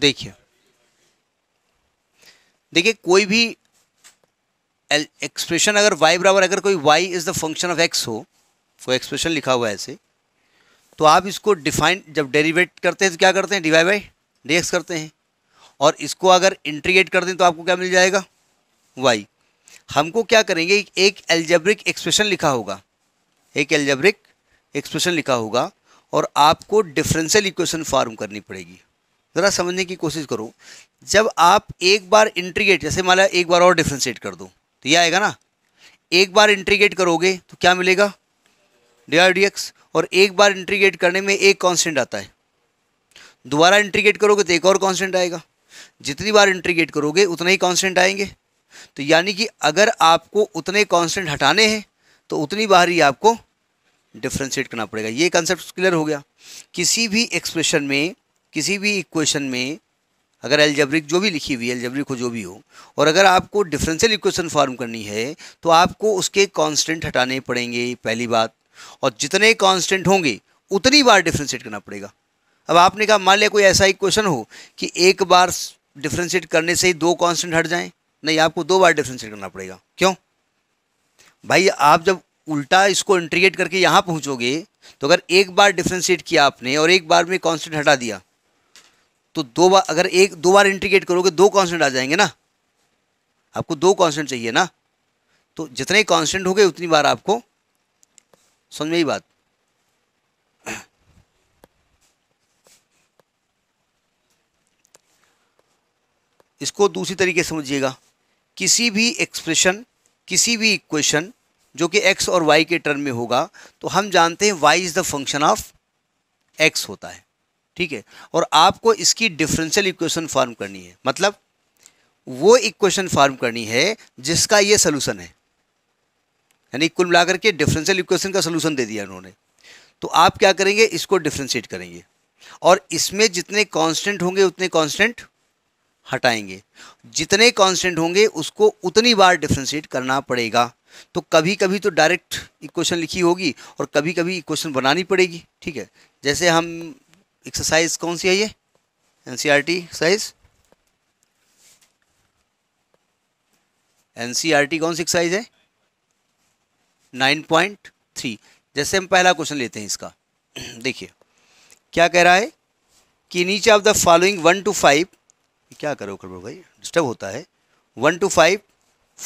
देखिए देखिए कोई भी एक्सप्रेशन अगर वाई बराबर अगर कोई y is the function of x हो वो एक्सप्रेशन लिखा हुआ है ऐसे तो आप इसको डिफाइन जब डेरिवेट करते हैं तो क्या करते हैं डिवाई बाई डी करते हैं और इसको अगर इंट्रीगेट कर दें तो आपको क्या मिल जाएगा वाई हमको क्या करेंगे एक एल्जेब्रिक एक्सप्रेशन लिखा होगा एक एल्जेब्रिक एक्सप्रेशन लिखा होगा और आपको डिफरेंशियल इक्वेशन फॉर्म करनी पड़ेगी ज़रा समझने की कोशिश करो जब आप एक बार इंट्रीगेट जैसे मान लिया एक बार और डिफ्रेंशिएट कर दो तो ये आएगा ना एक बार इंट्रीगेट करोगे तो क्या मिलेगा डी आर डी एक्स और एक बार इंट्रीगेट करने में एक कांस्टेंट आता है दोबारा इंट्रीगेट करोगे तो एक और कांस्टेंट आएगा जितनी बार इंट्रीगेट करोगे उतने ही कांस्टेंट आएंगे तो यानी कि अगर आपको उतने कांस्टेंट हटाने हैं तो उतनी बार ही आपको डिफ्रेंशिएट करना पड़ेगा ये कंसेप्ट क्लियर हो गया किसी भी एक्सप्रेशन में किसी भी इक्वेशन में अगर एल्जब्रिक जो भी लिखी हुई है एल्जब्रिक हो जो भी हो और अगर आपको डिफरेंशियल इक्वेशन फॉर्म करनी है तो आपको उसके कांस्टेंट हटाने पड़ेंगे पहली बात और जितने कांस्टेंट होंगे उतनी बार डिफ्रेंशिएट करना पड़ेगा अब आपने कहा मान लिया कोई ऐसा इक्वेशन हो कि एक बार डिफ्रेंशिएट करने से ही दो कॉन्स्टेंट हट जाएँ नहीं आपको दो बार डिफ्रेंशिएट करना पड़ेगा क्यों भाई आप जब उल्टा इसको इंट्रीगेट करके यहाँ पहुँचोगे तो अगर एक बार डिफ्रेंशिएट किया आपने और एक बार में कॉन्सटेंट हटा दिया तो दो बार अगर एक दो बार इंटीग्रेट करोगे दो कांस्टेंट आ जाएंगे ना आपको दो कांस्टेंट चाहिए ना तो जितने कांस्टेंट हो गए उतनी बार आपको समझ में ही बात इसको दूसरी तरीके से समझिएगा किसी भी एक्सप्रेशन किसी भी इक्वेशन जो कि एक्स और वाई के टर्म में होगा तो हम जानते हैं y is the function of x होता है ठीक है और आपको इसकी डिफरेंशियल इक्वेशन फॉर्म करनी है मतलब वो इक्वेशन फॉर्म करनी है जिसका ये सोल्यूशन है यानी कुल मिलाकर के डिफरेंशियल इक्वेशन का सोल्यूशन दे दिया उन्होंने तो आप क्या करेंगे इसको डिफ्रेंशिएट करेंगे और इसमें जितने कांस्टेंट होंगे उतने कांस्टेंट हटाएंगे जितने कांस्टेंट होंगे उसको उतनी बार डिफ्रेंशिएट करना पड़ेगा तो कभी कभी तो डायरेक्ट इक्वेशन लिखी होगी और कभी कभी इक्वेशन बनानी पड़ेगी ठीक है जैसे हम एक्सरसाइज कौन सी है ये N C R T exercise N C R T कौन सी एक्सरसाइज है नाइन पॉइंट थ्री जैसे हम पहला क्वेश्चन लेते हैं इसका देखिए क्या कह रहा है कि नीचे of the following one two five क्या करो करो भाई डिस्टर्ब होता है one two five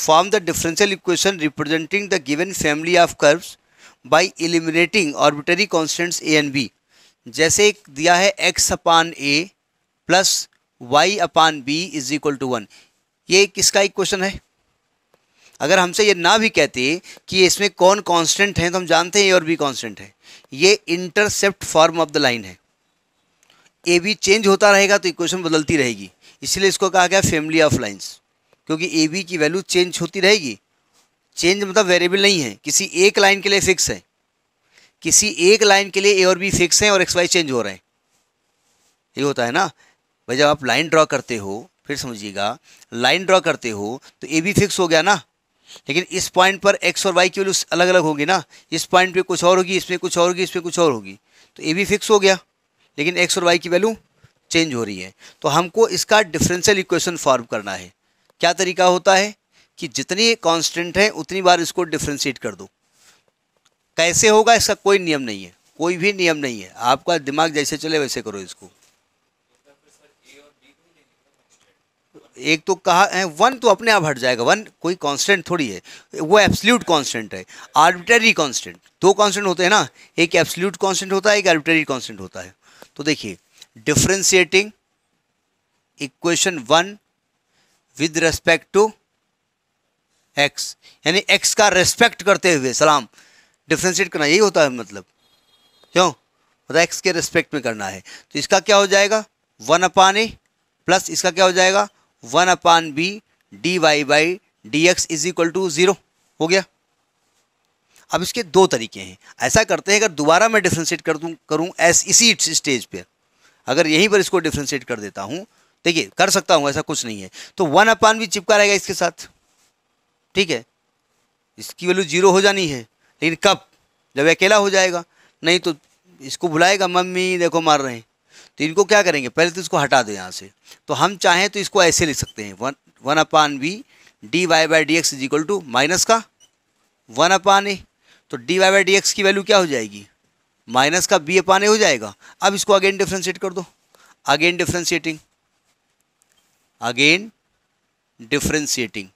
form the differential equation representing the given family of curves by eliminating arbitrary constants a and b जैसे दिया है x upon a plus y upon b is equal to one ये किसका एक question है अगर हमसे ये ना भी कहते कि इसमें कौन कांस्टेंट है तो हम जानते हैं ए और बी कांस्टेंट है ये intercept form of the line है ए बी चेंज होता रहेगा तो इक्वेशन बदलती रहेगी इसलिए इसको कहा गया फैमिली ऑफ लाइन्स क्योंकि ए बी की वैल्यू चेंज होती रहेगी चेंज मतलब वेरिएबल नहीं है किसी एक लाइन के लिए फिक्स है किसी एक लाइन के लिए ए और बी फिक्स हैं और एक्स वाई चेंज हो रहे हैं ये होता है ना भाई जब आप लाइन ड्रॉ करते हो फिर समझिएगा लाइन ड्रॉ करते हो तो ए बी फिक्स हो गया ना लेकिन इस पॉइंट पर एक्स और वाई की वैल्यू अलग अलग होगी ना इस पॉइंट पे कुछ और होगी इसमें कुछ और होगी इसमें कुछ और होगी तो ए भी फिक्स हो गया लेकिन एक्स और वाई की वैल्यू चेंज हो रही है तो हमको इसका डिफरेंशियल इक्वेशन फॉर्म करना है क्या तरीका होता है कि जितनी कॉन्स्टेंट हैं उतनी बार इसको डिफ्रेंशिएट कर दो कैसे होगा इसका कोई नियम नहीं है कोई भी नियम नहीं है आपका दिमाग जैसे चले वैसे करो इसको एक तो कहा है वन तो अपने आप हट जाएगा वन कोई कांस्टेंट थोड़ी है वो एब्सल्यूट कांस्टेंट है आर्बिटरी कांस्टेंट दो कांस्टेंट होते हैं ना एक एब्सल्यूट कांस्टेंट होता है एक आर्बिटरी कांस्टेंट होता है तो देखिए differentiating equation one with respect to x यानी एक्स का रेस्पेक्ट करते हुए सलाम डिफ्रेंशिएट करना यही होता है मतलब क्यों मतलब एक्स के रिस्पेक्ट में करना है तो इसका क्या हो जाएगा वन अपान ए प्लस इसका क्या हो जाएगा one upon b d Y by D x is equal to zero हो गया अब इसके दो तरीके हैं ऐसा करते हैं अगर दोबारा मैं डिफ्रेंशिएट कर दूँ करूँ एस इसी स्टेज पर अगर यहीं पर इसको डिफ्रेंशिएट कर देता हूँ देखिए कर सकता हूँ ऐसा कुछ नहीं है तो वन अपान भी चिपका रहेगा इसके साथ ठीक है इसकी वैल्यू जीरो हो जानी है लेकिन कब जब अकेला हो जाएगा नहीं तो इसको बुलाएगा मम्मी देखो मार रहे हैं तो इनको क्या करेंगे पहले तो इसको हटा दो यहाँ से तो हम चाहें तो इसको ऐसे लिख सकते हैं one one upon b d Y by D x is equal to minus का वन अपान ए तो d Y by D x की वैल्यू क्या हो जाएगी माइनस का बी अपान ए हो जाएगा अब इसको अगेन डिफ्रेंशिएट कर दो अगेन डिफ्रेंशिएटिंग अगेन डिफ्रेंशिएटिंग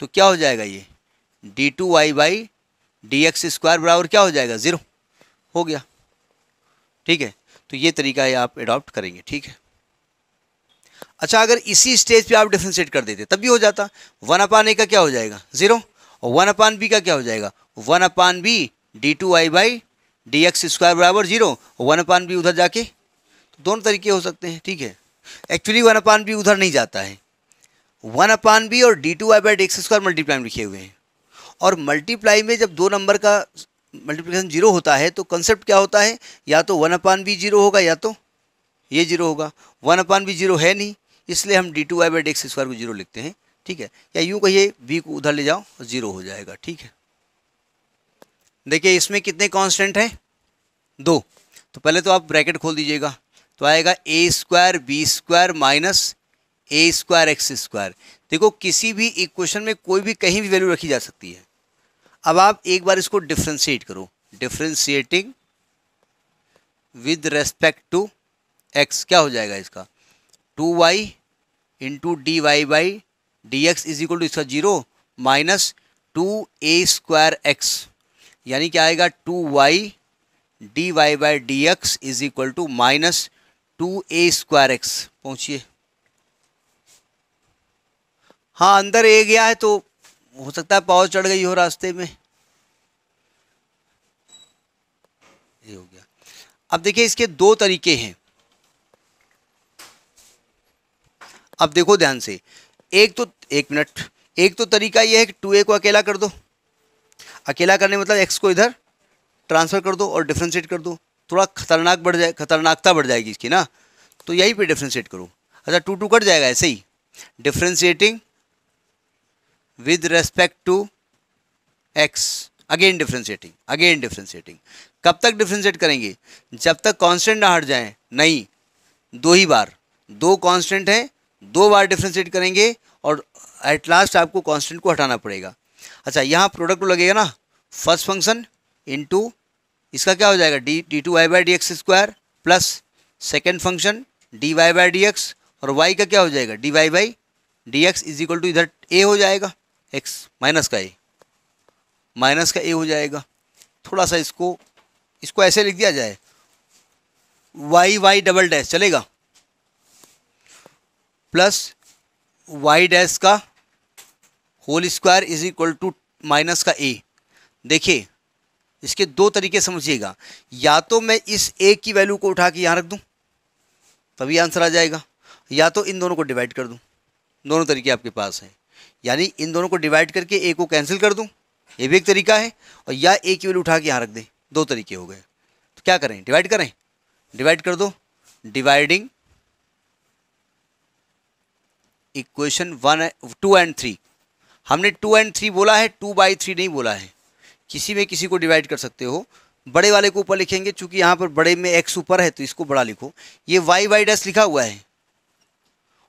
तो क्या हो जाएगा ये d two Y by D x square बराबर क्या हो जाएगा ज़ीरो हो गया ठीक है तो ये तरीका है आप एडॉप्ट करेंगे ठीक है अच्छा अगर इसी स्टेज पे आप डिफ्रेंशिएट कर देते तब भी हो जाता वन अपान ए का क्या हो जाएगा ज़ीरो और वन अपान बी का क्या हो जाएगा one upon b d two y by D x square बराबर जीरो और वन अपान बी उधर जाके तो दोनों तरीके हो सकते हैं ठीक है एक्चुअली वन अपान बी उधर नहीं जाता है वन अपान बी और d two y by D x square multiply लिखे हुए हैं और मल्टीप्लाई में जब दो नंबर का मल्टीप्लिकेशन जीरो होता है तो कंसेप्ट क्या होता है या तो वन अपान बी जीरो होगा या तो ये जीरो होगा वन अपान बी जीरो है नहीं इसलिए हम d two Y by x square को जीरो लिखते हैं ठीक है या यूँ कहिए बी को उधर ले जाओ जीरो हो जाएगा ठीक है देखिए इसमें कितने कॉन्स्टेंट हैं दो तो पहले तो आप ब्रैकेट खोल दीजिएगा तो आएगा a square b square minus a square x square देखो किसी भी इक्वेशन में कोई भी कहीं भी वैल्यू रखी जा सकती है अब आप एक बार इसको डिफ्रेंशिएट करो differentiating with respect to x क्या हो जाएगा इसका two y into D Y by D x is equal to इसका zero minus two a square x यानी क्या आएगा two y d Y by D x is equal to minus two a square x पहुँचिए हाँ अंदर ए गया है तो हो सकता है पाव चढ़ गई हो रास्ते में ये हो गया अब देखिए इसके दो तरीके हैं अब देखो ध्यान से एक तो एक मिनट एक तो तरीका यह है कि टू ए को अकेला कर दो अकेला करने मतलब एक्स को इधर ट्रांसफ़र कर दो और डिफ्रेंशिएट कर दो थोड़ा खतरनाक बढ़ जाए खतरनाकता बढ़ जाएगी इसकी ना तो यही पे डिफ्रेंशिएट करो अच्छा टू टू कट जाएगा ऐसे ही differentiating with respect to x again differentiating again differentiating कब तक डिफ्रेंशिएट करेंगे जब तक कांस्टेंट ना हट जाए नहीं दो ही बार दो कांस्टेंट है दो बार डिफ्रेंशिएट करेंगे और एट लास्ट आपको कांस्टेंट को हटाना पड़ेगा अच्छा यहाँ प्रोडक्ट लगेगा ना फर्स्ट फंक्शन टू इसका क्या हो जाएगा d d two Y by D x square plus second function d Y by D x और वाई का क्या हो जाएगा d Y by D x is equal to इधर ए हो जाएगा एक्स माइनस का ए माइनस का ए हो जाएगा थोड़ा सा इसको इसको ऐसे लिख दिया जाए वाई वाई डबल डैश चलेगा प्लस वाई डैश का whole square is equal to minus का ए देखिए इसके दो तरीके समझिएगा या तो मैं इस ए की वैल्यू को उठा के यहाँ रख दूँ तभी आंसर आ जाएगा या तो इन दोनों को डिवाइड कर दूँ दोनों तरीके आपके पास हैं यानी इन दोनों को डिवाइड करके ए को कैंसिल कर दूँ ये भी एक तरीका है और या ए की वैल्यू उठा के यहाँ रख दें दो तरीके हो गए तो क्या करें डिवाइड करें डिवाइड कर दो dividing equation one two and three हमने टू एंड थ्री बोला है टू बाई थ्री नहीं बोला है किसी में किसी को डिवाइड कर सकते हो बड़े वाले को ऊपर लिखेंगे चूंकि यहाँ पर बड़े में एक्स ऊपर है तो इसको बड़ा लिखो ये वाई वाई डैश लिखा हुआ है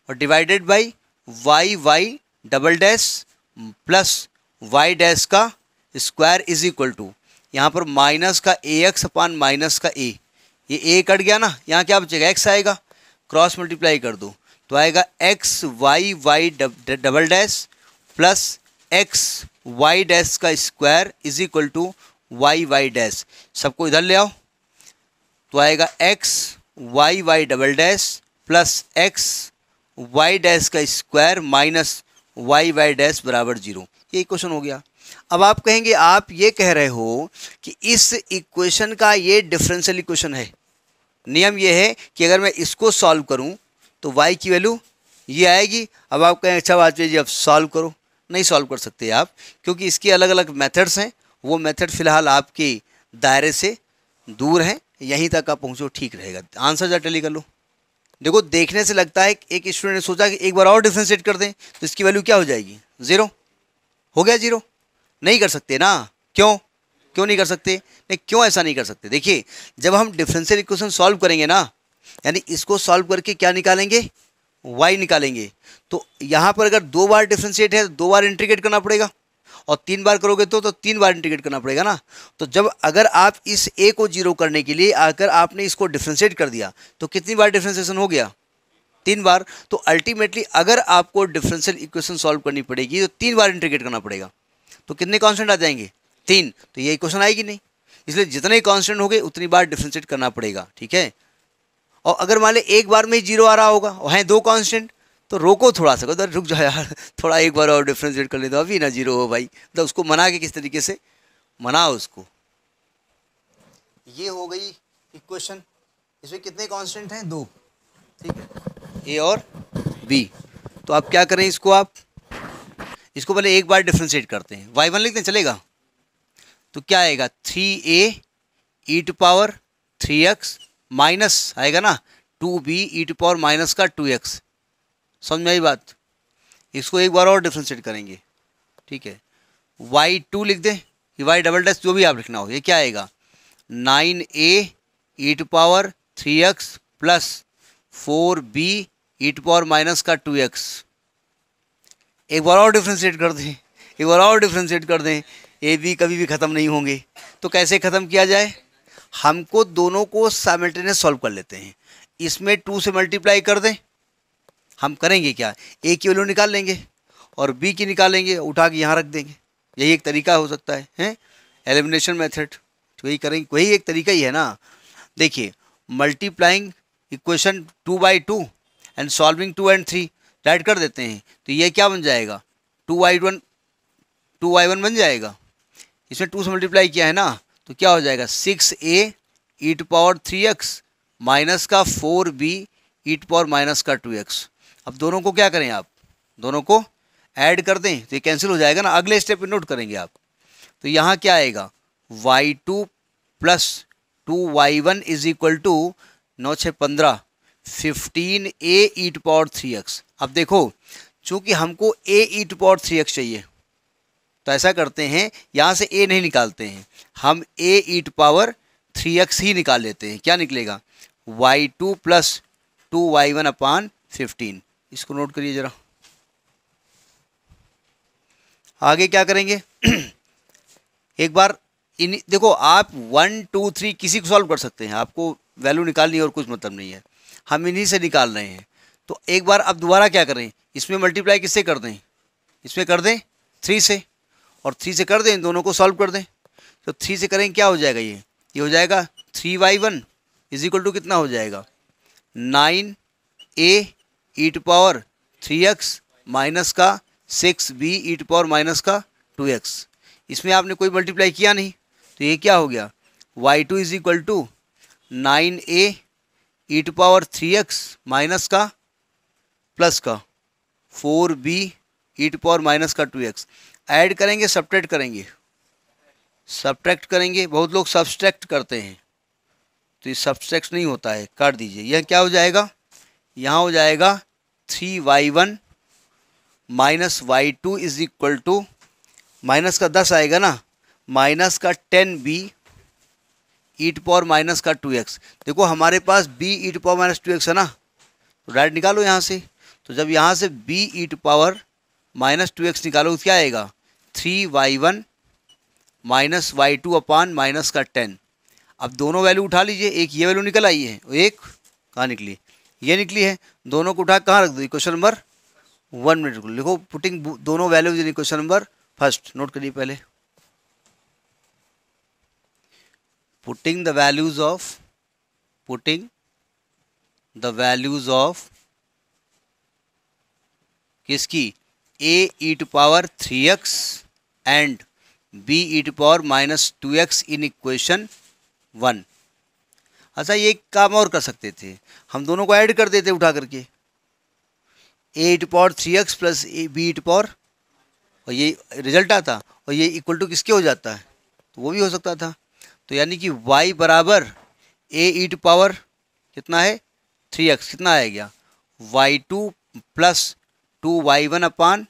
और divided by y Y double dash plus Y dash का स्क्वायर इज इक्वल टू यहाँ पर माइनस का ए एक्स अपान माइनस का ए ये ए कट गया ना यहाँ क्या बचेगा एक्स आएगा क्रॉस मल्टीप्लाई कर दो तो आएगा x Y Y double dash plus x Y dash का square is equal to y Y dash सबको इधर ले आओ तो आएगा x Y Y double dash plus x Y dash का square minus Y Y dash बराबर जीरो ये क्वेश्चन हो गया अब आप कहेंगे आप ये कह रहे हो कि इस इक्वेशन का ये डिफरेंशियल इक्वेशन है नियम ये है कि अगर मैं इसको सॉल्व करूं तो वाई की वैल्यू ये आएगी अब आप कहें अच्छा बात जी अब सॉल्व करो नहीं सॉल्व कर सकते आप क्योंकि इसके अलग अलग मेथड्स हैं वो मेथड फ़िलहाल आपके दायरे से दूर हैं यहीं तक आप पहुँचो ठीक रहेगा आंसर जटली कर लो देखो देखने से लगता है एक स्टूडेंट ने सोचा कि एक बार और डिफ्रेंशिएट कर दें तो इसकी वैल्यू क्या हो जाएगी ज़ीरो हो गया ज़ीरो नहीं कर सकते ना क्यों क्यों नहीं कर सकते नहीं क्यों ऐसा नहीं कर सकते देखिए जब हम डिफ्रेंशियल इक्वेशन सॉल्व करेंगे ना यानी इसको सॉल्व करके क्या निकालेंगे वाई निकालेंगे तो यहाँ पर अगर दो बार डिफ्रेंशिएट है तो दो बार इंटीग्रेट करना पड़ेगा और तीन बार करोगे तो तो तीन बार इंटीग्रेट करना पड़ेगा ना तो जब अगर आप इस ए को जीरो करने के लिए आकर आपने इसको डिफ्रेंशिएट कर दिया तो कितनी बार डिफ्रेंसिएशन हो गया तीन बार तो अल्टीमेटली अगर आपको डिफ्रेंशियल इक्वेशन सॉल्व करनी पड़ेगी तो तीन बार इंटीग्रेट करना पड़ेगा तो कितने कॉन्स्टेंट आ जाएंगे तीन तो ये इक्वेशन आएगी नहीं इसलिए जितने कॉन्स्टेंट हो गए उतनी बार डिफ्रेंशिएट करना पड़ेगा ठीक है और अगर मान लें एक बार में ही जीरो आ रहा होगा और हैं दो कॉन्स्टेंट तो रोको थोड़ा सा तो रुक जाओ यार थोड़ा एक बार और डिफ्रेंशिएट कर ले दो अभी ना जीरो हो भाई तो उसको मना के किस तरीके से मनाओ उसको ये हो गई इक्वेशन इसमें कितने कांस्टेंट हैं दो ठीक है ए और बी तो आप क्या करें इसको आप इसको पहले एक बार डिफ्रेंशिएट करते हैं वाई वन लिखते हैं चलेगा तो क्या आएगा three a e to power three x minus आएगा ना two b e to power minus का टू एक्स समझ में आई बात इसको एक बार और डिफ्रेंशिएट करेंगे ठीक है वाई टू लिख दें कि वाई डबल डैश जो भी आप लिखना हो ये क्या आएगा nine a e to power three x plus four b e to power minus का टू एक्स एक बार और डिफ्रेंशिएट कर दें एक बार और डिफ्रेंशिएट कर दें ए बी कभी भी ख़त्म नहीं होंगे तो कैसे ख़त्म किया जाए हमको दोनों को साइमल्टेनियस सॉल्व कर लेते हैं इसमें टू से मल्टीप्लाई कर दें हम करेंगे क्या ए की वैल्यू निकाल लेंगे और बी की निकालेंगे उठा के यहाँ रख देंगे यही एक तरीका हो सकता है हैं एलिमिनेशन मेथड वही करेंगे वही एक तरीका ही है ना देखिए multiplying equation two by two and solving two and three write कर देते हैं तो ये क्या बन जाएगा two y one two y one बन जाएगा इसमें टू से मल्टीप्लाई किया है ना तो क्या हो जाएगा six a e to power three x minus का four b e to power minus का टू एक्स अब दोनों को क्या करें आप दोनों को ऐड कर दें तो ये कैंसिल हो जाएगा ना अगले स्टेप नोट करेंगे आप तो यहाँ क्या आएगा y two plus two y one is equal to नौ छः पंद्रह fifteen a e to power three x अब देखो चूँकि हमको a e to power three x चाहिए तो ऐसा करते हैं यहाँ से ए नहीं निकालते हैं हम a e to power three x ही निकाल लेते हैं क्या निकलेगा y two plus two y one upon fifteen इसको नोट करिए ज़रा आगे क्या करेंगे एक बार इन देखो आप वन टू थ्री किसी को सॉल्व कर सकते हैं आपको वैल्यू निकालनी और कुछ मतलब नहीं है हम इन्हीं से निकाल रहे हैं तो एक बार आप दोबारा क्या करें इसमें मल्टीप्लाई किससे कर दें इसमें कर दें थ्री से और थ्री से कर दें दोनों को सॉल्व कर दें तो थ्री से करें क्या हो जाएगा ये ये हो जाएगा three y one is equal to कितना हो जाएगा nine a e to power three x minus का six b e to power minus का टू एक्स इसमें आपने कोई मल्टीप्लाई किया नहीं तो ये क्या हो गया y two is equal to nine a e to power three x minus का प्लस का four b e to power minus का टू एक्स ऐड करेंगे सब्ट्रैक्ट करेंगे सब्ट्रैक्ट करेंगे बहुत लोग सब्सट्रैक्ट करते हैं तो ये सब्सट्रैक्ट नहीं होता है काट दीजिए यह क्या हो जाएगा यहाँ हो जाएगा three y one minus y two is equal to minus का दस आएगा ना माइनस का ten b e to power minus का टू एक्स देखो हमारे पास b e to power minus two x है ना तो राइट निकालो यहाँ से तो जब यहाँ से b e to power minus two x निकालो क्या आएगा three y one minus y two upon minus का टेन अब दोनों वैल्यू उठा लीजिए एक ये वैल्यू निकल आई है एक कहाँ निकली ये निकली है दोनों को उठा कहाँ रख दो क्वेश्चन नंबर वन मिनट लिखो पुटिंग दोनों values in question number first note करिए पहले putting the values of putting the values of किसकी a e to power three x and b e to power minus two x in equation one अच्छा ये काम और कर सकते थे हम दोनों को ऐड कर देते उठा करके a e to power three x plus a b e to power और ये रिजल्ट आता और ये इक्वल टू किसके हो जाता है तो वो भी हो सकता था तो यानी कि y बराबर ए ईट पावर कितना है थ्री एक्स कितना आ गया y two plus two y one upon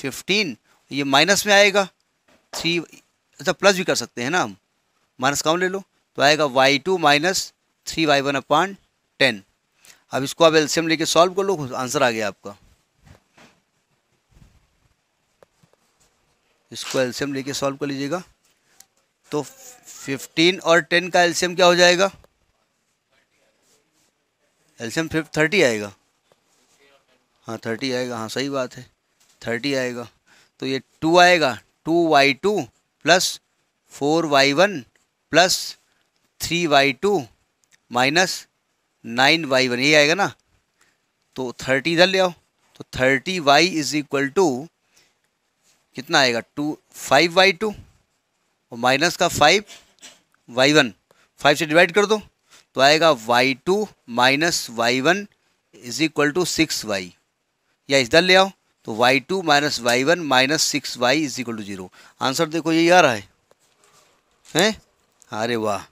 fifteen ये माइनस में आएगा थ्री अच्छा प्लस भी कर सकते हैं ना हम माइनस काम ले लो तो आएगा y two minus three y one upon ten अब इसको आप एल्सियम लेके सॉल्व कर लो आंसर आ गया आपका इसको एल्सियम लेके सॉल्व कर लीजिएगा तो फिफ्टीन और टेन का एल्सियम क्या हो जाएगा एल्सियम फिफ्ट थर्टी आएगा हाँ थर्टी आएगा हाँ सही बात है थर्टी आएगा तो ये टू आएगा two y two plus four y one plus three y two minus nine y one ये आएगा ना तो थर्टी इधर ले आओ तो thirty y is equal to कितना आएगा टू फाइव वाई टू और माइनस का फाइव वाई वन फाइव से डिवाइड कर दो तो आएगा y two minus y one is equal to six y या इधर ले आओ तो Y two minus y one minus six y is equal to zero answer देखो ये आ रहा है हैं अरे वाह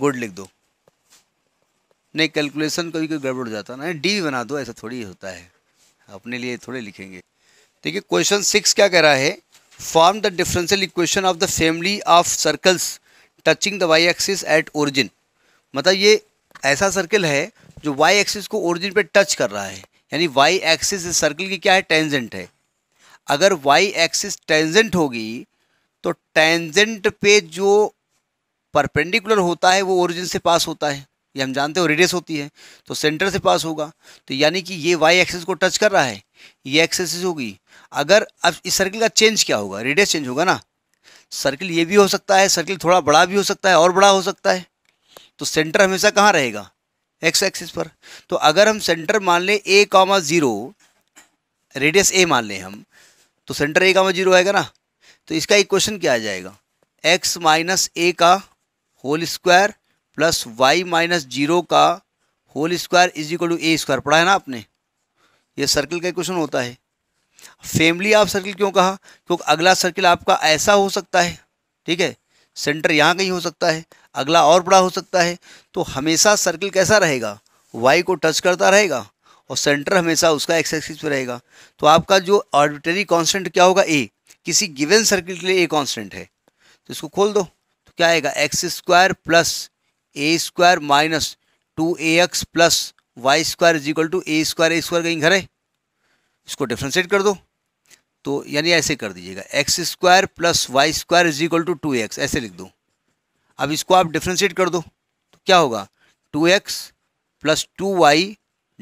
गुड लिख दो नहीं कैलकुलेशन कभी कभी गड़बड़ जाता है ना डी बना दो ऐसा थोड़ी होता है अपने लिए थोड़े लिखेंगे देखिए क्वेश्चन सिक्स क्या कह रहा है form the differential equation of the family of circles touching the y axis at origin मतलब ये ऐसा सर्कल है जो वाई एक्सिस को ओरिजिन पे टच कर रहा है यानी वाई एक्सिस इस सर्कल की क्या है टेंजेंट है अगर वाई एक्सिस टेंजेंट होगी तो टेंजेंट पे जो परपेंडिकुलर होता है वो ओरिजिन से पास होता है ये हम जानते हो रेडियस होती है तो सेंटर से पास होगा तो यानी कि ये वाई एक्सेस को टच कर रहा है ये एक्सेस होगी अगर अब इस सर्किल का चेंज क्या होगा रेडियस चेंज होगा ना सर्किल ये भी हो सकता है सर्किल थोड़ा बड़ा भी हो सकता है और बड़ा हो सकता है तो सेंटर हमेशा कहाँ रहेगा एक्स एक्सिस पर तो अगर हम सेंटर मान लें ए कामा ज़ीरो रेडियस ए मान लें हम तो सेंटर ए कामा जीरो आएगा ना तो इसका एक क्वेश्चन क्या आ जाएगा एक्स माइनस ए का whole square plus Y minus zero का whole square is equal to a square पढ़ा है ना आपने ये सर्कल का क्वेश्चन होता है फैमिली आप सर्किल क्यों कहा क्योंकि अगला सर्किल आपका ऐसा हो सकता है ठीक है सेंटर यहाँ कहीं हो सकता है अगला और बड़ा हो सकता है तो हमेशा सर्किल कैसा रहेगा वाई को टच करता रहेगा और सेंटर हमेशा उसका एक्स एक्सिस पे रहेगा तो आपका जो ऑर्बिटरी कांस्टेंट क्या होगा ए किसी गिवन सर्किल के लिए ए कांस्टेंट है तो इसको खोल दो तो क्या आएगा x square plus a square minus two a x plus y square is equal to a square a square कहीं घर है इसको डिफ्रेंशिएट कर दो तो यानी ऐसे कर दीजिएगा x square plus y square is equal to two x ऐसे लिख दो अब इसको आप डिफ्रेंशिएट कर दो तो क्या होगा two x plus two y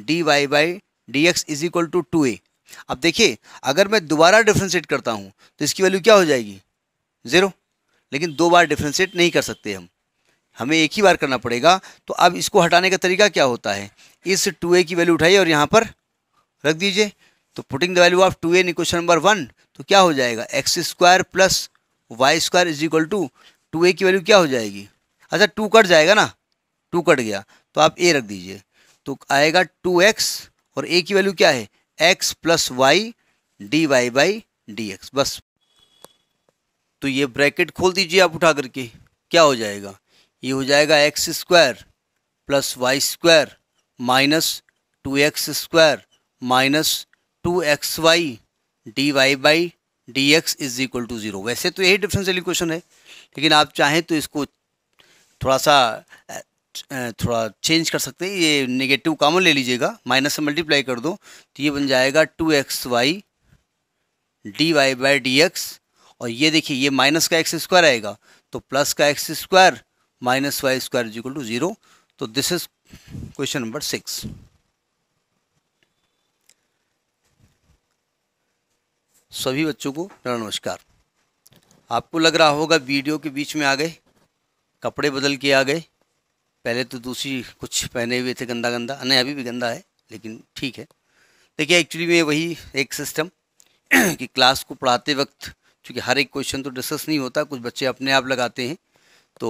d Y by D x is equal to two a अब देखिए अगर मैं दोबारा डिफ्रेंशिएट करता हूँ तो इसकी वैल्यू क्या हो जाएगी ज़ीरो लेकिन दो बार डिफ्रेंशिएट नहीं कर सकते हम हमें एक ही बार करना पड़ेगा तो अब इसको हटाने का तरीका क्या होता है इस टू ए की वैल्यू उठाइए और यहाँ पर रख दीजिए तो putting the value of two in question number one तो क्या हो जाएगा x square plus y square is equal to two a की वैल्यू क्या हो जाएगी अच्छा टू कट जाएगा ना टू कट गया तो आप ए रख दीजिए तो आएगा टू एक्स और ए की वैल्यू क्या है x plus y d Y by D x बस तो ये ब्रैकेट खोल दीजिए आप उठा करके क्या हो जाएगा ये हो जाएगा x square plus y square minus two x square minus two x y d Y by D x is equal to zero वैसे तो यही डिफरेंशियल इक्वेशन है लेकिन आप चाहें तो इसको थोड़ा सा थोड़ा चेंज कर सकते हैं ये नेगेटिव कॉमन ले लीजिएगा माइनस से मल्टीप्लाई कर दो तो ये बन जाएगा two x y d Y by D x और ये देखिए ये माइनस का एक्स स्क्वायर आएगा तो प्लस का x square minus y square is equal to zero तो this is question number six सभी बच्चों को मेरा नमस्कार आपको लग रहा होगा वीडियो के बीच में आ गए कपड़े बदल के आ गए पहले तो दूसरी कुछ पहने हुए थे गंदा गंदा नहीं अभी भी गंदा है लेकिन ठीक है देखिए एक्चुअली में वही एक सिस्टम कि क्लास को पढ़ाते वक्त चूँकि हर एक क्वेश्चन तो डिस्कस नहीं होता कुछ बच्चे अपने आप लगाते हैं तो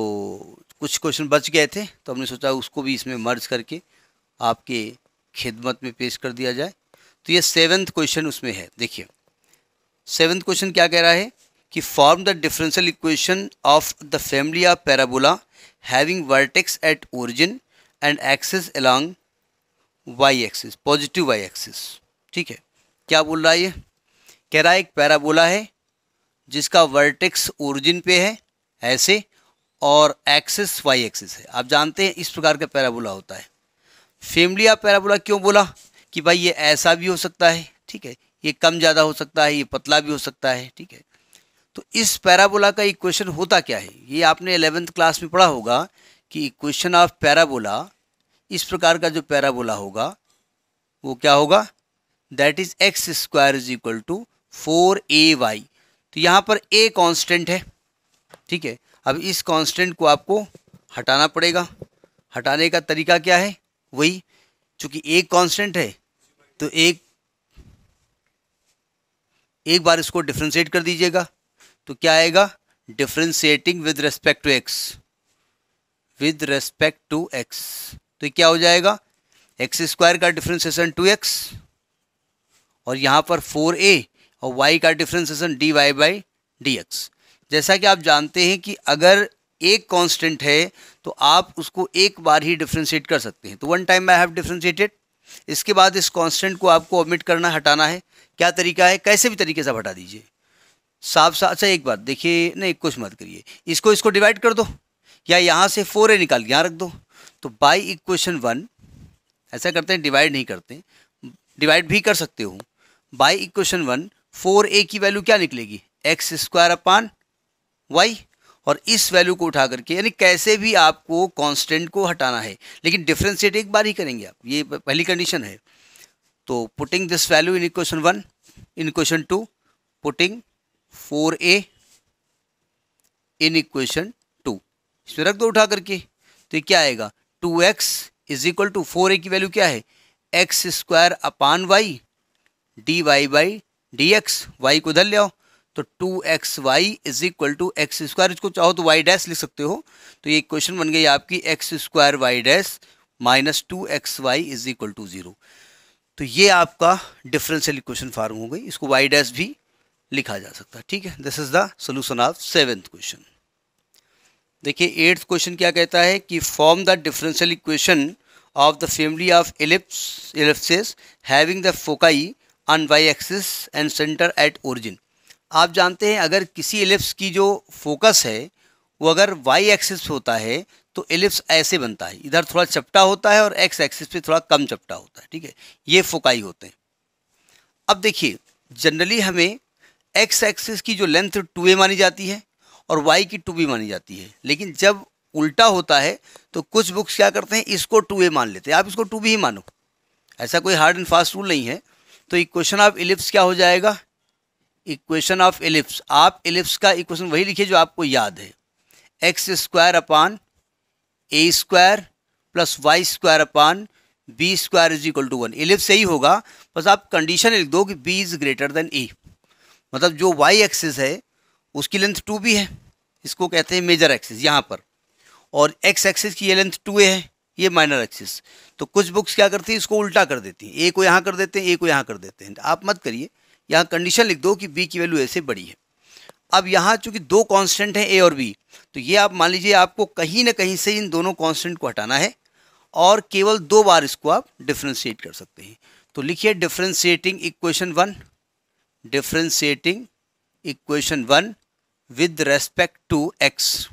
कुछ क्वेश्चन बच गए थे तो हमने सोचा उसको भी इसमें मर्ज करके आपके खिदमत में पेश कर दिया जाए तो ये सेवन्थ क्वेश्चन उसमें है देखिए सेवन्थ क्वेश्चन क्या कह रहा है कि form the differential equation of the family of parabola having vertex at origin and axes along y axis positive y axis ठीक है क्या बोल रहा है ये कह रहा है एक पैराबोला है जिसका वर्टेक्स ओरिजिन पे है ऐसे और एक्सिस वाई एक्सिस है आप जानते हैं इस प्रकार का पैराबोला होता है फेमली आप पैराबोला क्यों बोला कि भाई ये ऐसा भी हो सकता है ठीक है ये कम ज़्यादा हो सकता है ये पतला भी हो सकता है ठीक है तो इस पैराबोला का इक्वेशन होता क्या है ये आपने एलेवेंथ क्लास में पढ़ा होगा कि इक्वेशन ऑफ पैराबोला इस प्रकार का जो पैराबोला होगा वो क्या होगा that is x square is equal to four a y तो यहाँ पर ए कांस्टेंट है ठीक है अब इस कांस्टेंट को आपको हटाना पड़ेगा हटाने का तरीका क्या है वही चूँकि एक कांस्टेंट है तो एक एक बार इसको डिफ्रेंशिएट कर दीजिएगा तो क्या आएगा differentiating with respect to x with respect to x तो क्या हो जाएगा एक्स स्क्वायर का डिफ्रेंसिएशन टू एक्स और यहाँ पर फोर ए और वाई का differentiation d Y by D x जैसा कि आप जानते हैं कि अगर एक कांस्टेंट है तो आप उसको एक बार ही डिफ्रेंशिएट कर सकते हैं तो one time I have differentiated इसके बाद इस कांस्टेंट को आपको ऑमिट करना हटाना है क्या तरीका है कैसे भी तरीके से आप हटा दीजिए साफ साफ अच्छा एक बात देखिए नहीं कुछ मत करिए इसको इसको डिवाइड कर दो या यहाँ से फोर ए निकाल यहाँ रख दो तो बाई इक्वेशन वन ऐसा करते हैं डिवाइड नहीं करते डिवाइड भी कर सकते हो by equation one four a की वैल्यू क्या निकलेगी एक्स स्क्वायर अपान वाई और इस वैल्यू को उठा करके यानी कैसे भी आपको कांस्टेंट को हटाना है लेकिन डिफ्रेंशिएट एक बार ही करेंगे आप ये पहली कंडीशन है तो putting this value in equation one in equation two putting four a in equation two इसमें रख दो उठा करके तो ये क्या आएगा two x is equal to four a की वैल्यू क्या है x square upon y d Y by D x y को उधर ले आओ तो two x Y is equal to x square इसको चाहो तो वाई डैश लिख सकते हो तो ये क्वेश्चन बन गई आपकी x square Y dash minus two x Y is equal to zero तो ये आपका डिफरेंशियल इक्वेशन फार्म हो गई इसको वाई डैश भी लिखा जा सकता है ठीक है this is the solution of seventh question देखिए एट्थ क्वेश्चन क्या कहता है कि form the differential equation of the family of ellipse ellipses having the foci on Y axis and centre at origin आप जानते हैं अगर किसी एलिप्स की जो फोकस है वो अगर वाई एक्सिस होता है तो एलिप्स ऐसे बनता है इधर थोड़ा चपटा होता है और एक्स एक्सिस पे थोड़ा कम चपटा होता है ठीक है ये फोकाई होते हैं अब देखिए जनरली हमें एक्स एक्सिस की जो लेंथ टू ए मानी जाती है और वाई की टू बी मानी जाती है लेकिन जब उल्टा होता है तो कुछ बुक्स क्या करते हैं इसको टू ए मान लेते हैं आप इसको टू बी ही मानो ऐसा कोई हार्ड एंड फास्ट रूल नहीं है तो ये क्वेश्चन ऑफ इलिप्स क्या हो जाएगा इक्वेशन ऑफ एलिप्स आप एलिप्स का इक्वेशन वही लिखिए जो आपको याद है x square upon A square plus y square upon B square is equal to one ellipse यही होगा बस आप कंडीशन लिख दो कि b is greater than a मतलब जो वाई एक्सिस है उसकी लेंथ टू बी है इसको कहते हैं मेजर एक्सिस यहाँ पर और एक्स एक्सिस की ये लेंथ टू ए है ये माइनर एक्सिस तो कुछ बुक्स क्या करती हैं इसको उल्टा कर देती हैं ए को यहाँ कर देते हैं ए को यहाँ कर देते हैं आप मत करिए यहाँ कंडीशन लिख दो कि बी की वैल्यू ऐसे बड़ी है अब यहाँ चूंकि दो कांस्टेंट हैं ए और बी तो ये आप मान लीजिए आपको कहीं ना कहीं से इन दोनों कांस्टेंट को हटाना है और केवल दो बार इसको आप डिफ्रेंशिएट कर सकते हैं तो लिखिए differentiating equation one differentiating equation one with respect to x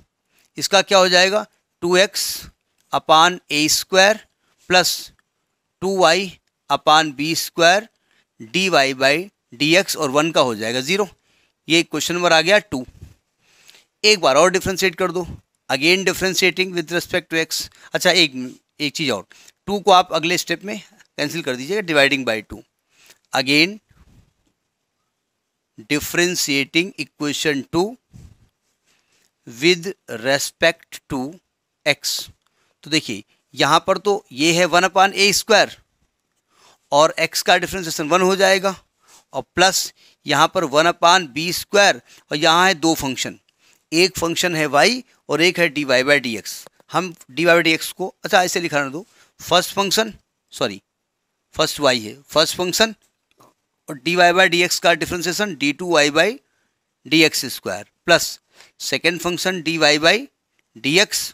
इसका क्या हो जाएगा two x upon A square plus two y upon B square D Y by D x और वन का हो जाएगा ज़ीरो ये क्वेश्चन नंबर आ गया टू एक बार और डिफ्रेंशिएट कर दो again differentiating with respect to x अच्छा एक एक चीज़ और टू को आप अगले स्टेप में कैंसिल कर दीजिएगा dividing by two again differentiating equation two with respect to x तो देखिए यहाँ पर तो ये है वन अपान ए स्क्वायर और एक्स का डिफ्रेंशिएशन वन हो जाएगा और प्लस यहाँ पर वन अपान बी स्क्वायर और यहाँ है दो फंक्शन एक फंक्शन है वाई और एक है D Y by D x हम d Y by D x को अच्छा ऐसे लिखा दो first function sorry first y है फर्स्ट फंक्शन और d Y by D x का differentiation d two Y by D x square plus second function d Y by D x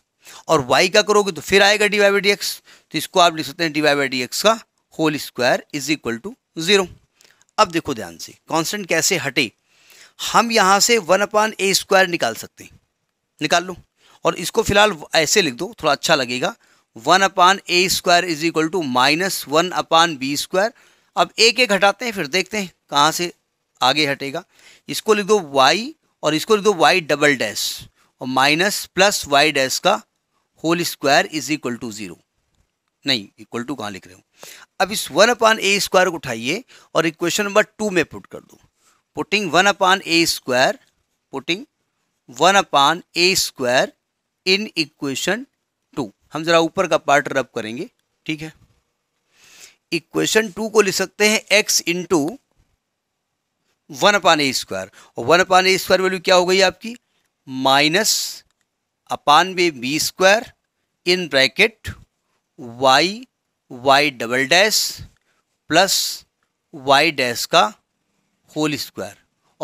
और y का करोगे तो फिर आएगा D Y by D x तो इसको आप लिख सकते हैं D Y by D x का whole square is equal to zero अब देखो ध्यान से कांस्टेंट कैसे हटे हम यहाँ से वन अपान ए स्क्वायर निकाल सकते हैं निकाल लो और इसको फिलहाल ऐसे लिख दो थोड़ा अच्छा लगेगा one upon A square is equal to minus one upon B square अब एक एक हटाते हैं फिर देखते हैं कहाँ से आगे हटेगा इसको लिख दो वाई और इसको लिख दो वाई डबल डैश और माइनस प्लस वाई डैश का whole square is equal to zero नहीं इक्वल टू कहाँ लिख रहे हो अब इस वन अपान ए स्क्वायर को उठाइए और इक्वेशन नंबर टू में पुट कर दो putting one upon A square putting one upon A square in equation two हम जरा ऊपर का पार्ट रब करेंगे ठीक है इक्वेशन टू को लिख सकते हैं x into one upon ए स्क्वायर और वन अपान ए स्क्वायर वैल्यू क्या हो गई आपकी minus upon b b square in bracket Y Y double dash plus Y dash का होल स्क्वायर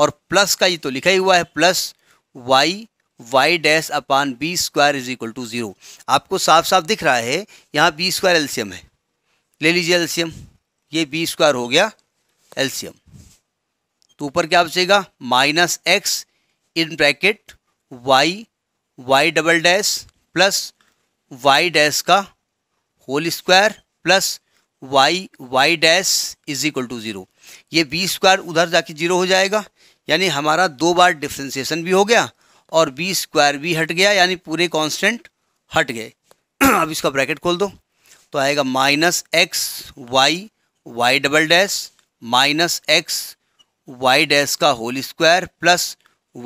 और प्लस का ये तो लिखा ही हुआ है plus y Y dash upon B square is equal to zero आपको साफ साफ दिख रहा है यहाँ बी स्क्वायर एल्सियम है ले लीजिए एल्सियम ये बी स्क्वायर हो गया एल्सियम तो ऊपर क्या बचेगा minus x in bracket Y Y double dash plus Y dash का whole square plus y Y dash is equal to zero ये बी स्क्वायर उधर जाके जीरो हो जाएगा यानी हमारा दो बार डिफ्रेंसिएशन भी हो गया और बी स्क्वायर भी हट गया यानी पूरे कांस्टेंट हट गए अब इसका ब्रैकेट खोल दो तो आएगा minus x Y Y double dash minus x Y dash का whole square plus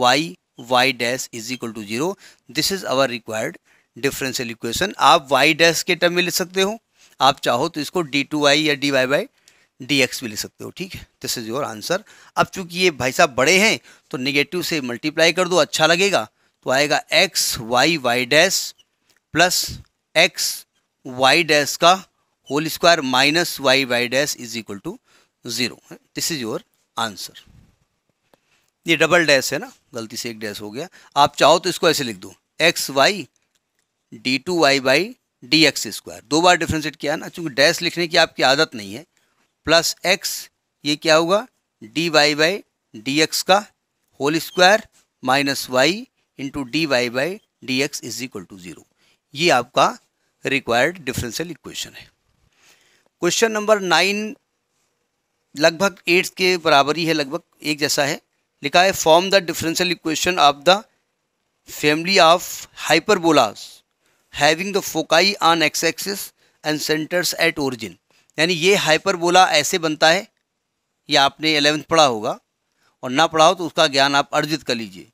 y Y dash is equal to zero this is our required differential equation आप वाई डैश के टर्म में लिख सकते हो आप चाहो तो इसको डी टू आई या d Y by D x भी ले सकते हो ठीक है दिस इज़ योर आंसर अब चूंकि ये भाई साहब बड़े हैं तो निगेटिव से मल्टीप्लाई कर दो अच्छा लगेगा तो आएगा x Y Y dash plus x Y dash का whole square minus Y Y dash is equal to zero this is your answer ये डबल डैश है ना गलती से एक डैश हो गया आप चाहो तो इसको ऐसे लिख दो x y d two Y by D x square दो बार डिफ्रेंशिएट किया ना चूँकि डैश लिखने की आपकी आदत नहीं है प्लस एक्स ये क्या होगा d Y by D x का whole square minus Y into D Y by D x is equal to zero ये आपका रिक्वायर्ड डिफरेंशियल इक्वेशन है क्वेश्चन नंबर नाइन लगभग एट्थ के बराबर ही है लगभग एक जैसा है लिखा है form the differential equation of the family of hyperbolas having the foci on x axis and centres at origin यानी ये हाइपरबोला ऐसे बनता है ये आपने एलेवेंथ पढ़ा होगा और ना पढ़ा हो तो उसका ज्ञान आप अर्जित कर लीजिए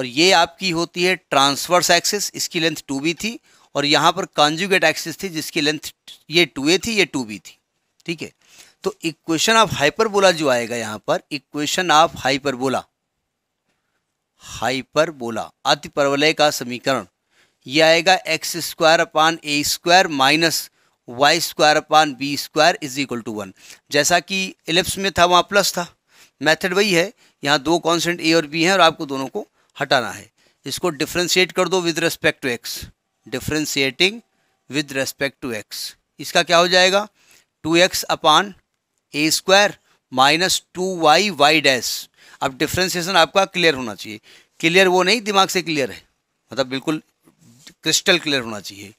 और ये आपकी होती है ट्रांसवर्स एक्सिस इसकी लेंथ टू बी थी और यहाँ पर कॉन्जुगेट एक्सिस थी जिसकी लेंथ ये टू ए थी ये टू बी थी ठीक है तो इक्वेशन ऑफ हाइपरबोला जो आएगा यहाँ पर इक्वेशन ऑफ हाइपरबोला हाइपरबोला अति परवलय का समीकरण ये आएगा x square upon A square minus y square upon B square is equal to one जैसा कि इलिप्स में था वहाँ प्लस था मेथड वही है यहाँ दो कॉन्सेंट ए और बी हैं और आपको दोनों को हटाना है इसको डिफ्रेंशिएट कर दो with respect to x differentiating with respect to x इसका क्या हो जाएगा टू एक्स अपान ए square minus two y Y dash अब डिफ्रेंशिएशन आपका क्लियर होना चाहिए क्लियर वो नहीं दिमाग से क्लियर है मतलब बिल्कुल क्रिस्टल क्लियर होना चाहिए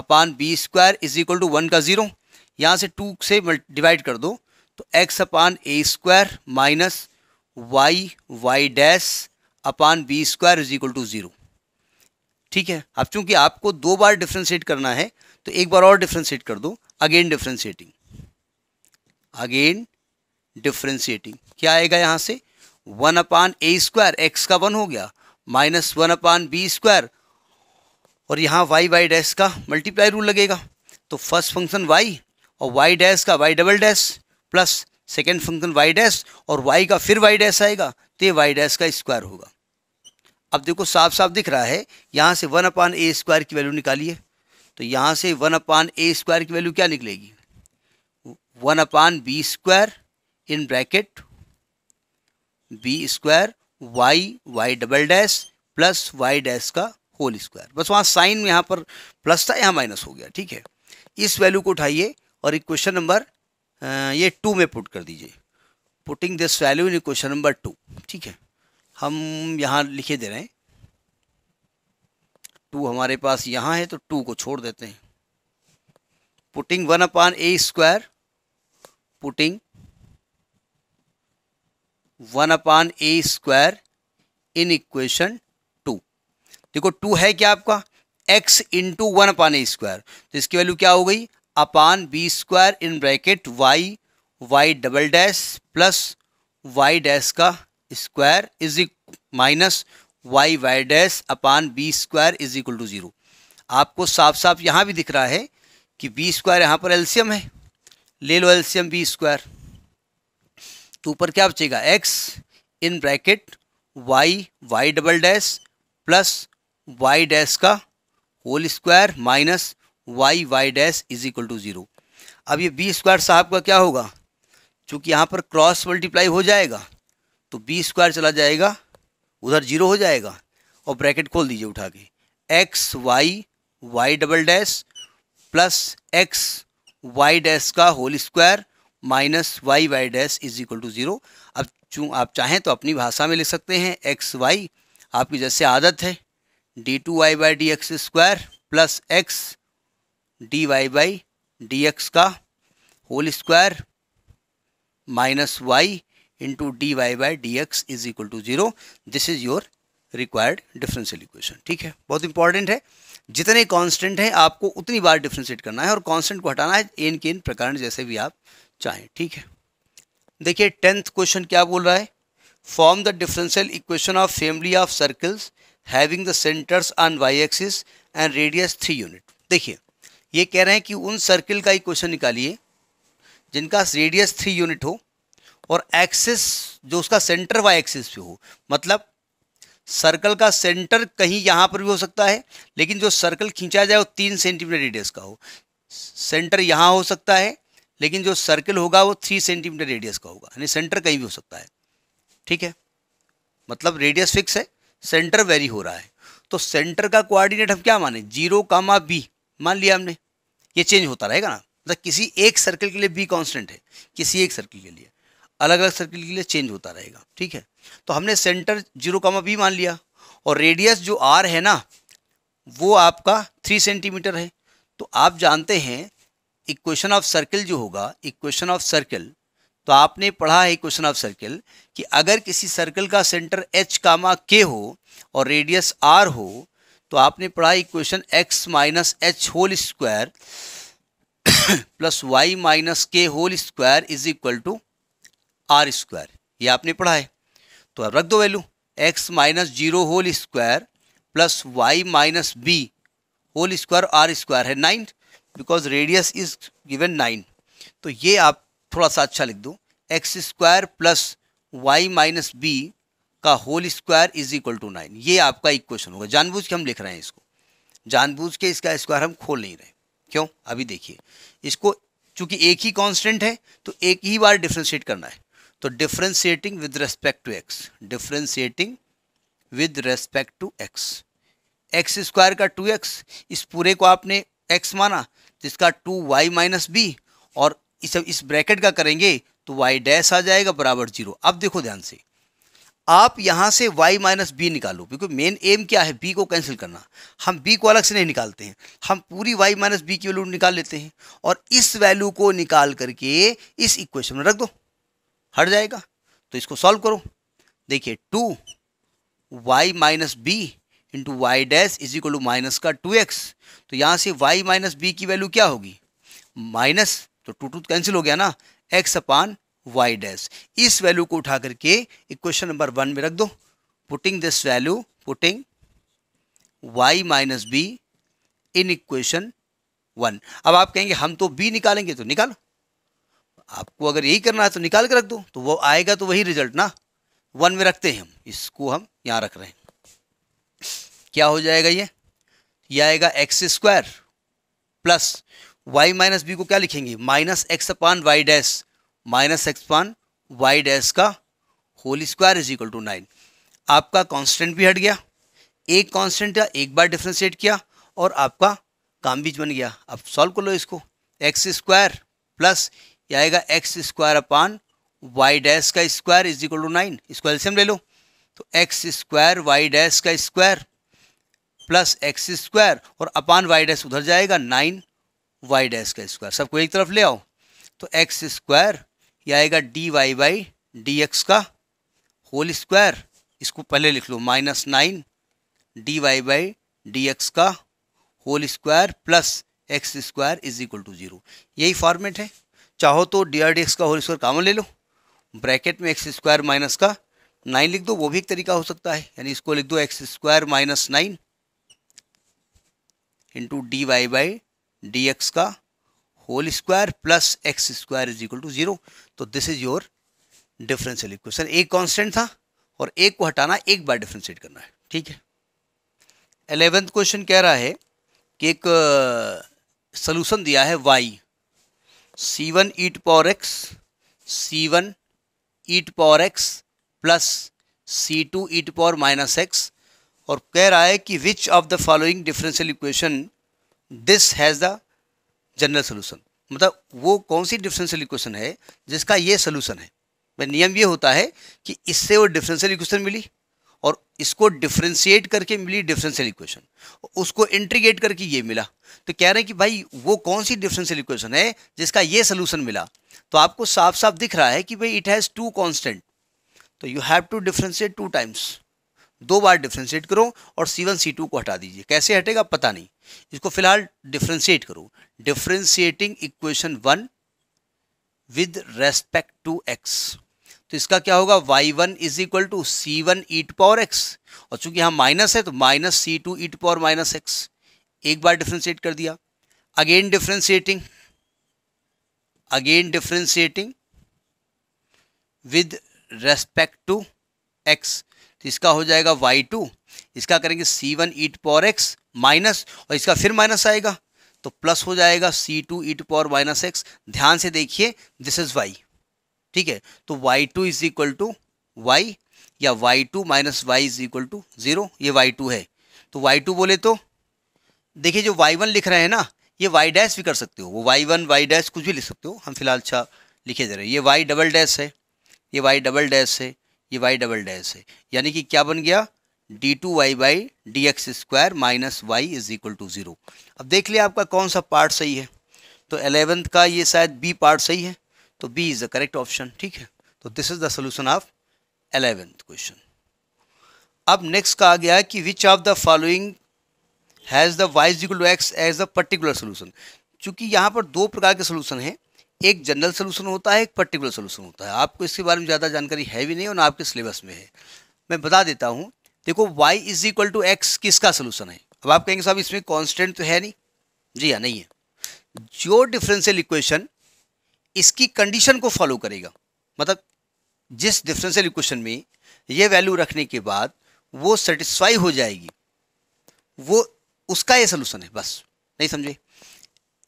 upon B square is equal to one का ज़ीरो यहाँ से टू से डिवाइड कर दो तो x upon A square minus Y Y dash upon B square is equal to zero ठीक है अब चूंकि आपको दो बार डिफ्रेंशिएट करना है तो एक बार और डिफ्रेंशिएट कर दो अगेन डिफ्रेंशिएटिंग अगेन डिफ्रेंशिएटिंग क्या आएगा यहाँ से वन अपान ए स्क्वायर एक्स का वन हो गया minus one upon B square और यहाँ वाई वाई डैश का मल्टीप्लाई रूल लगेगा तो फर्स्ट फंक्शन वाई और वाई डैश का y double dash plus second function y dash और वाई का फिर वाई डैश आएगा तो ये वाई डैश का स्क्वायर होगा अब देखो साफ साफ दिख रहा है यहाँ से वन अपान ए स्क्वायर की वैल्यू निकालिए तो यहाँ से वन अपान ए स्क्वायर की वैल्यू क्या निकलेगी one upon B square in bracket B square Y Y double dash plus Y dash का होल स्क्वायर बस वहाँ साइन में यहाँ पर प्लस था यहाँ माइनस हो गया ठीक है इस वैल्यू को उठाइए और इक्वेशन नंबर ये टू में पुट कर दीजिए putting this value in equation number two ठीक है हम यहाँ लिखे दे रहे हैं टू हमारे पास यहाँ है तो टू को छोड़ देते हैं putting one upon A square putting one upon A square in equation देखो टू है क्या आपका एक्स इंटू वन अपान ए स्क्वायर तो इसकी वैल्यू क्या हो गई upon B square in bracket Y Y double dash plus Y dash का square is minus Y Y dash upon B square is equal to zero आपको साफ साफ यहाँ भी दिख रहा है कि बी स्क्वायर यहाँ पर एल्सियम है ले लो एल्सियम बी स्क्वायर तो ऊपर क्या बचेगा X in bracket Y Y double dash plus Y dash का whole square minus Y Y dash is equal to zero अब ये बी स्क्वायर साहब का क्या होगा चूँकि यहाँ पर क्रॉस मल्टीप्लाई हो जाएगा तो बी स्क्वायर चला जाएगा उधर जीरो हो जाएगा और ब्रैकेट खोल दीजिए उठा के X Y Y double dash plus x Y dash का whole square minus Y Y dash is equal to zero अब चूँ आप चाहें तो अपनी भाषा में ले सकते हैं एक्स वाई आपकी जैसे आदत है D two Y by D x square plus X D Y by D x का whole square minus Y into D Y by D x is equal to zero this is your required differential equation ठीक है बहुत important है जितने constant हैं आपको उतनी बार differentiate करना है और कांस्टेंट को हटाना है एन के इन प्रकार जैसे भी आप चाहें ठीक है देखिए टेंथ क्वेश्चन क्या बोल रहा है form the differential equation of family of circles having the centres on Y axis and radius three unit देखिए ये कह रहे हैं कि उन सर्किल का ही क्वेश्चन निकालिए जिनका रेडियस थ्री यूनिट हो और एक्सिस जो उसका सेंटर वाई एक्सिस पे हो मतलब सर्कल का सेंटर कहीं यहाँ पर भी हो सकता है लेकिन जो सर्कल खींचा जाए वो तीन सेंटीमीटर रेडियस का हो सेंटर यहाँ हो सकता है लेकिन जो सर्कल होगा वो थ्री सेंटीमीटर रेडियस का होगा यानी सेंटर कहीं भी हो सकता है ठीक है मतलब रेडियस फिक्स है सेंटर वेरी हो रहा है तो सेंटर का कोऑर्डिनेट हम क्या माने जीरो कामा बी मान लिया हमने ये चेंज होता रहेगा ना मतलब किसी एक सर्कल के लिए बी कांस्टेंट है किसी एक सर्कल के लिए अलग अलग सर्कल के लिए चेंज होता रहेगा ठीक है तो हमने सेंटर जीरो कामा बी मान लिया और रेडियस जो आर है ना वो आपका थ्री सेंटीमीटर है तो आप जानते हैं इक्वेशन ऑफ सर्कल जो होगा इक्वेशन ऑफ सर्कल तो आपने पढ़ा है क्वेश्चन ऑफ सर्किल कि अगर किसी सर्कल का सेंटर एच कामा के हो और रेडियस आर हो तो आपने पढ़ा equation X minus H whole square plus Y minus K whole square is equal to R square ये आपने पढ़ा है तो अब रख दो value X minus zero whole square plus Y minus B whole square R square है nine because radius is given nine तो ये आप थोड़ा सा अच्छा लिख दूँ X square plus Y minus B का whole square is equal to nine ये आपका इक्वेशन होगा जानबूझ के हम लिख रहे हैं इसको जानबूझ के इसका स्क्वायर हम खोल नहीं रहे क्यों अभी देखिए इसको चूंकि एक ही कांस्टेंट है तो एक ही बार डिफ्रेंशिएट करना है तो differentiating with respect to x differentiating with respect to X X square का टू एक्स इस पूरे को आपने एक्स माना जिसका टू वाई माइनस बी और इस इस ब्रैकेट का करेंगे तो वाई डैस आ जाएगा बराबर जीरो अब देखो ध्यान से आप यहां से y माइनस बी निकालो क्योंकि मेन एम क्या है b को कैंसिल करना हम b को अलग से नहीं निकालते हैं हम पूरी y माइनस बी की वैल्यू निकाल लेते हैं और इस वैल्यू को निकाल करके इस इक्वेशन में रख दो हट जाएगा तो इसको सॉल्व करो देखिए two Y minus B into Y dash is equal to minus का टू एक्स तो यहाँ से y माइनस बी की वैल्यू क्या होगी माइनस तो टू टू कैंसिल हो गया ना एक्स अपान वाई डैश इस वैल्यू को उठा करके इक्वेशन नंबर वन में रख दो putting this value putting Y minus B in equation one अब आप कहेंगे हम तो बी निकालेंगे तो निकालो आपको अगर यही करना है तो निकाल के रख दो तो वो आएगा तो वही रिजल्ट ना वन में रखते हैं हम इसको हम यहां रख रहे हैं क्या हो जाएगा ये ये आएगा x square plus Y minus B को क्या लिखेंगे minus X upon Y dash minus X upon Y dash का whole square is equal to nine आपका कांस्टेंट भी हट गया एक कांस्टेंट या एक बार डिफ्रेंशिएट किया और आपका काम भी बन गया अब सॉल्व कर लो इसको एक्स स्क्वायर प्लस यह आएगा x square upon Y dash का square is equal to nine इसको एल्सियम ले लो तो एक्स स्क्वायर वाई डैश का स्क्वायर प्लस एक्स स्क्वायर और अपान वाई डैश उधर जाएगा नाइन वाई डैश का स्क्वायर सबको एक तरफ ले आओ तो एक्स स्क्वायर यह आएगा D Y by D x का होल स्क्वायर इसको पहले लिख लो minus nine D Y by D x का whole square plus x square is equal to zero यही फॉर्मेट है चाहो तो डी आर डी एक्स का होल स्क्वायर कामन ले लो ब्रैकेट में एक्स स्क्वायर माइनस का नाइन लिख दो वो भी एक तरीका हो सकता है यानी इसको लिख दो X square minus nine into D Y by D x का whole square plus x square is equal to zero तो this is your differential equation एक कांस्टेंट था और एक को हटाना एक बार डिफ्रेंशिएट करना है ठीक है एलेवेंथ क्वेश्चन कह रहा है कि एक सोल्यूशन दिया है Y C one E to power X C one E to power X plus C two E to power minus X और कह रहा है कि which of the following differential equation this has the general solution मतलब वो कौन सी डिफरेंशियल इक्वेशन है जिसका ये सोल्यूशन है भाई नियम ये होता है कि इससे वो डिफरेंशियल इक्वेशन मिली और इसको डिफ्रेंशिएट करके मिली डिफरेंशियल इक्वेशन उसको इंट्रीगेट करके ये मिला तो कह रहे हैं कि भाई वो कौन सी डिफरेंशियल इक्वेशन है जिसका ये सोल्यूशन मिला तो आपको साफ साफ दिख रहा है कि भाई इट हैज़ टू कॉन्स्टेंट तो you have to differentiate two times दो बार डिफ्रेंशिएट करो और सी वन सी टू को हटा दीजिए कैसे हटेगा पता नहीं इसको फिलहाल डिफ्रेंशिएट करो differentiating equation one with respect to x तो इसका क्या होगा y1 one is equal to C one E to power X और चूंकि यहाँ माइनस है तो minus C two E to power minus X एक बार डिफ्रेंशिएट कर दिया again differentiating again differentiating with respect to x तो इसका हो जाएगा वाई टू इसका करेंगे C one E to power X minus और इसका फिर माइनस आएगा तो प्लस हो जाएगा C two E to power minus X ध्यान से देखिए दिस इज वाई ठीक है तो Y two is equal to Y या Y two minus Y is equal to zero ये वाई टू है तो वाई टू बोले तो देखिए जो वाई वन लिख रहे हैं ना ये वाई डैश भी कर सकते हो वो वाई वन वाई डैश कुछ भी लिख सकते हो हम फिलहाल अच्छा लिखे दे रहे हैं ये वाई डबल डैश है ये वाई डबल डैश है ये वाई डबल डैश है यानी कि क्या बन गया D two Y by D x square minus Y is equal to zero अब देख लिया आपका कौन सा पार्ट सही है तो एलेवेंथ का ये शायद बी पार्ट सही है तो B is the correct option ठीक है तो this is the solution of eleventh question अब नेक्स्ट का आ गया कि which of the following has the Y is equal to X as the particular solution चूंकि यहाँ पर दो प्रकार के सोल्यूशन हैं एक जनरल सोल्यूशन होता है एक पर्टिकुलर सोल्यूशन होता है आपको इसके बारे में ज़्यादा जानकारी है भी नहीं और ना आपके सिलेबस में है मैं बता देता हूँ देखो y is equal to X किसका सोल्यूशन है अब आप कहेंगे साहब इसमें कॉन्स्टेंट तो है नहीं जी हाँ नहीं है जो डिफरेंशियल इक्वेशन इसकी कंडीशन को फॉलो करेगा मतलब जिस डिफरेंशियल इक्वेशन में यह वैल्यू रखने के बाद वो सेटिस्फाई हो जाएगी वो उसका ये सोल्यूशन है बस नहीं समझे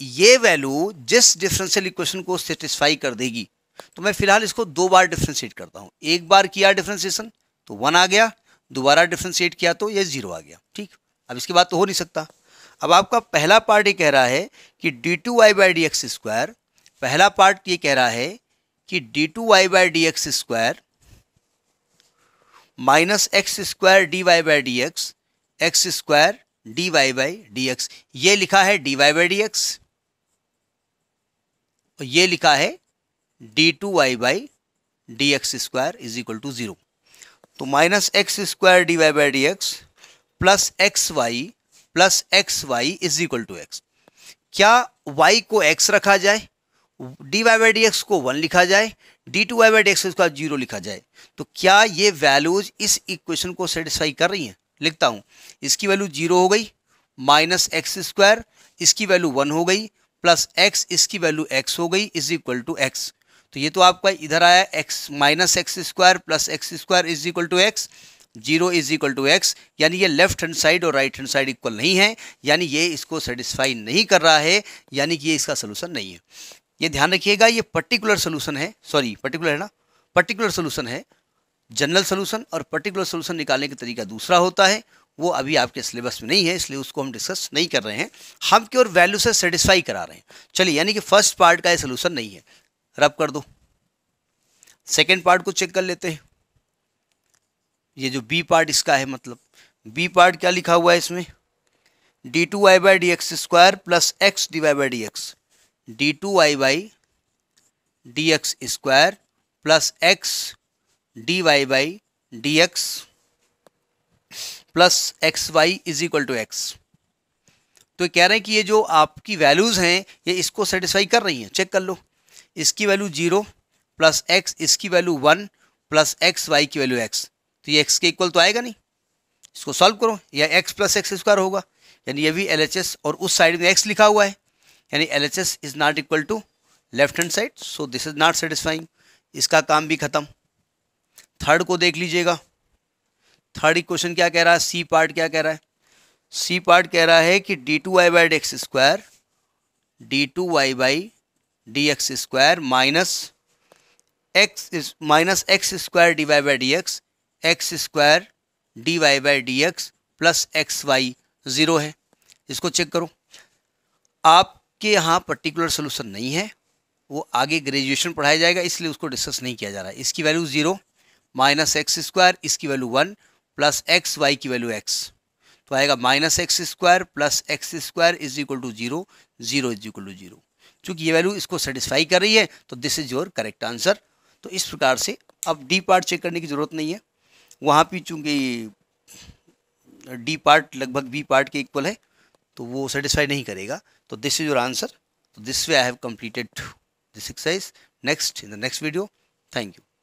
ये वैल्यू जिस डिफरेंशियल इक्वेशन को सेटिस्फाई कर देगी तो मैं फिलहाल इसको दो बार डिफ्रेंशिएट करता हूँ एक बार किया डिफ्रेंसिएशन तो वन आ गया दोबारा डिफ्रेंशिएट किया तो ये जीरो आ गया ठीक अब इसके बाद तो हो नहीं सकता अब आपका पहला पार्ट ये कह रहा है कि D two Y by D x square पहला पार्ट ये कह रहा है कि D two Y by D x square minus x square D Y by D X X square D Y by D X ये लिखा है D Y by D x और ये लिखा है D two Y by D x square is equal to zero तो minus x square D Y by D X plus x Y plus x Y is equal to x क्या Y को X रखा जाए D Y by D x को one लिखा जाए D two Y by D x square zero लिखा जाए तो क्या ये वैल्यूज इस इक्वेशन को सेटिस्फाई कर रही हैं लिखता हूँ इसकी वैल्यू जीरो हो गई माइनस एक्स स्क्वायर इसकी वैल्यू वन हो गई प्लस एक्स इसकी वैल्यू एक्स हो गई इज इक्वल टू एक्स तो ये तो आपका इधर आया X minus x square plus x square is equal to X zero is equal to x यानी ये लेफ्ट हैंड साइड और राइट हैंड साइड इक्वल नहीं है यानी ये इसको सेटिस्फाई नहीं कर रहा है यानी कि ये इसका सोल्यूशन नहीं है ये ध्यान रखिएगा ये पर्टिकुलर सोल्यूशन है सॉरी पर्टिकुलर है ना पर्टिकुलर सोल्यूशन है जनरल सोल्यूशन और पर्टिकुलर सोल्यूशन निकालने का तरीका दूसरा होता है वो अभी आपके सिलेबस में नहीं है इसलिए उसको हम डिस्कस नहीं कर रहे हैं हम केवल वैल्यू से सेटिस्फाई करा रहे हैं चलिए यानी कि फर्स्ट पार्ट का ये सोल्यूशन नहीं है रब कर दो सेकेंड पार्ट को चेक कर लेते हैं ये जो बी पार्ट इसका है मतलब बी पार्ट क्या लिखा हुआ है इसमें D two Y by D x square plus X D Y by D X D two Y by D x square plus X D Y by D X plus x Y is equal to x तो ये कह रहे हैं कि ये जो आपकी values हैं ये इसको सेटिस्फाई कर रही हैं चेक कर लो इसकी वैल्यू जीरो प्लस एक्स इसकी value one plus x Y की वैल्यू एक्स तो ये एक्स के इक्वल तो आएगा नहीं इसको सॉल्व करो या एक्स प्लस एक्स स्क्वायर होगा यानी ये भी एल और उस साइड में एक्स लिखा हुआ है यानी L is not equal to left hand side so this is not satisfying इसका काम भी ख़त्म थर्ड को देख लीजिएगा थर्ड इक्वेशन क्या कह रहा है सी पार्ट क्या कह रहा है सी पार्ट कह रहा है कि D two Y by D x square D two Y by D x square minus X minus x square D Y by D X X square D Y by D X plus x Y zero है इसको check करो आपके यहाँ particular solution नहीं है वो आगे graduation पढ़ाया जाएगा इसलिए उसको डिस्कस नहीं किया जा रहा है इसकी value zero minus x square इसकी value one plus x Y की वैल्यू एक्स तो आएगा minus x square plus x square is equal to zero zero is equal to zero चूँकि ये वैल्यू इसको सेटिस्फाई कर रही है तो this is your correct answer तो इस प्रकार से अब डी पार्ट चेक करने की ज़रूरत नहीं है वहाँ पर चूँकि डी पार्ट लगभग बी पार्ट के इक्वल है तो वो सेटिस्फाई नहीं करेगा तो दिस इज योर आंसर तो this way I have completed this exercise next in the next video thank you